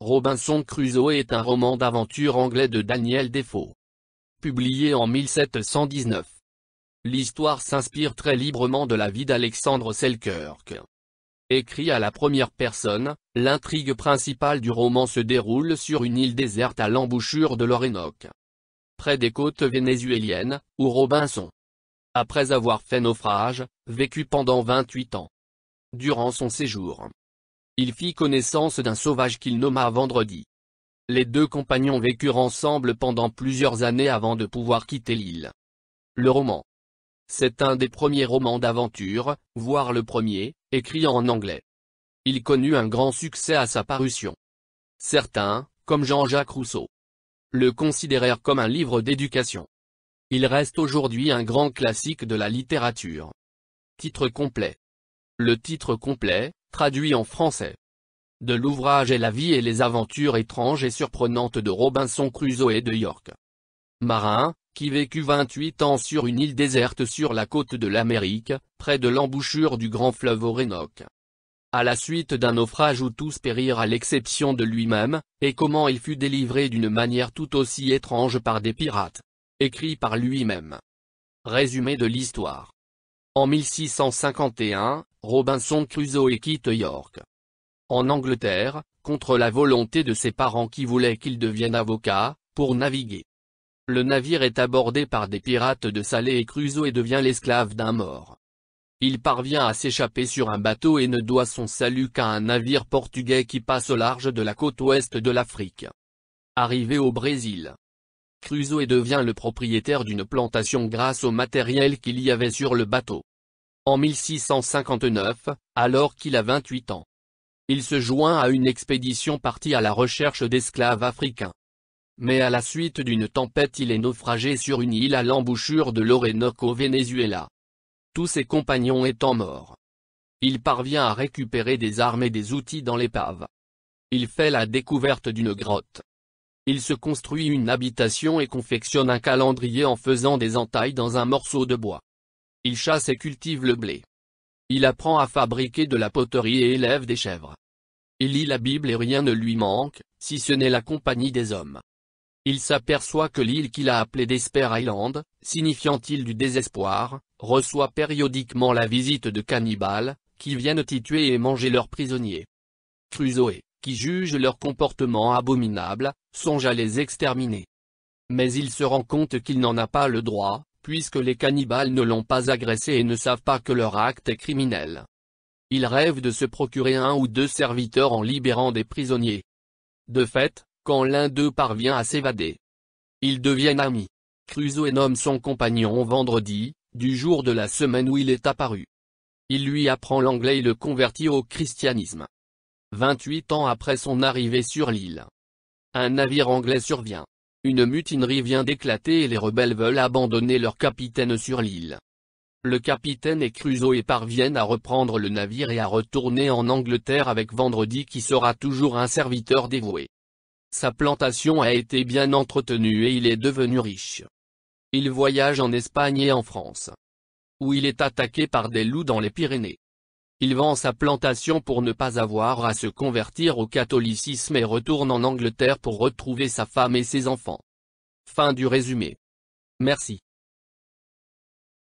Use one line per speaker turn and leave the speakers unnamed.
Robinson Crusoe est un roman d'aventure anglais de Daniel Defoe. Publié en 1719. L'histoire s'inspire très librement de la vie d'Alexandre Selkirk. Écrit à la première personne, l'intrigue principale du roman se déroule sur une île déserte à l'embouchure de l'Orénoque. Près des côtes vénézuéliennes, où Robinson, après avoir fait naufrage, vécut pendant 28 ans. Durant son séjour, il fit connaissance d'un sauvage qu'il nomma Vendredi. Les deux compagnons vécurent ensemble pendant plusieurs années avant de pouvoir quitter l'île. Le roman. C'est un des premiers romans d'aventure, voire le premier, écrit en anglais. Il connut un grand succès à sa parution. Certains, comme Jean-Jacques Rousseau, le considérèrent comme un livre d'éducation. Il reste aujourd'hui un grand classique de la littérature. Titre complet. Le titre complet, traduit en français. De l'ouvrage est la vie et les aventures étranges et surprenantes de Robinson Crusoe et de York. Marin, qui vécut 28 ans sur une île déserte sur la côte de l'Amérique, près de l'embouchure du grand fleuve Orénoque. À la suite d'un naufrage où tous périrent à l'exception de lui-même, et comment il fut délivré d'une manière tout aussi étrange par des pirates. Écrit par lui-même. Résumé de l'histoire. En 1651, Robinson Crusoe quitte York. En Angleterre, contre la volonté de ses parents qui voulaient qu'il devienne avocat, pour naviguer. Le navire est abordé par des pirates de Salé et Crusoe devient l'esclave d'un mort. Il parvient à s'échapper sur un bateau et ne doit son salut qu'à un navire portugais qui passe au large de la côte ouest de l'Afrique. Arrivé au Brésil, Crusoe devient le propriétaire d'une plantation grâce au matériel qu'il y avait sur le bateau. En 1659, alors qu'il a 28 ans. Il se joint à une expédition partie à la recherche d'esclaves africains. Mais à la suite d'une tempête il est naufragé sur une île à l'embouchure de l'Orénoque au Venezuela. Tous ses compagnons étant morts. Il parvient à récupérer des armes et des outils dans l'épave. Il fait la découverte d'une grotte, il se construit une habitation et confectionne un calendrier en faisant des entailles dans un morceau de bois. Il chasse et cultive le blé. Il apprend à fabriquer de la poterie et élève des chèvres. Il lit la Bible et rien ne lui manque, si ce n'est la compagnie des hommes. Il s'aperçoit que l'île qu'il a appelée Despair Island, signifiant île du désespoir, reçoit périodiquement la visite de cannibales, qui viennent tuer et manger leurs prisonniers. Crusoe qui jugent leur comportement abominable, songe à les exterminer. Mais il se rend compte qu'il n'en a pas le droit, puisque les cannibales ne l'ont pas agressé et ne savent pas que leur acte est criminel. Il rêve de se procurer un ou deux serviteurs en libérant des prisonniers. De fait, quand l'un d'eux parvient à s'évader, ils deviennent amis. Crusoe nomme son compagnon vendredi, du jour de la semaine où il est apparu. Il lui apprend l'anglais et le convertit au christianisme. 28 ans après son arrivée sur l'île. Un navire anglais survient. Une mutinerie vient d'éclater et les rebelles veulent abandonner leur capitaine sur l'île. Le capitaine et Crusoe parviennent à reprendre le navire et à retourner en Angleterre avec Vendredi qui sera toujours un serviteur dévoué. Sa plantation a été bien entretenue et il est devenu riche. Il voyage en Espagne et en France. Où il est attaqué par des loups dans les Pyrénées. Il vend sa plantation pour ne pas avoir à se convertir au catholicisme et retourne en Angleterre pour retrouver sa femme et ses enfants. Fin du résumé. Merci.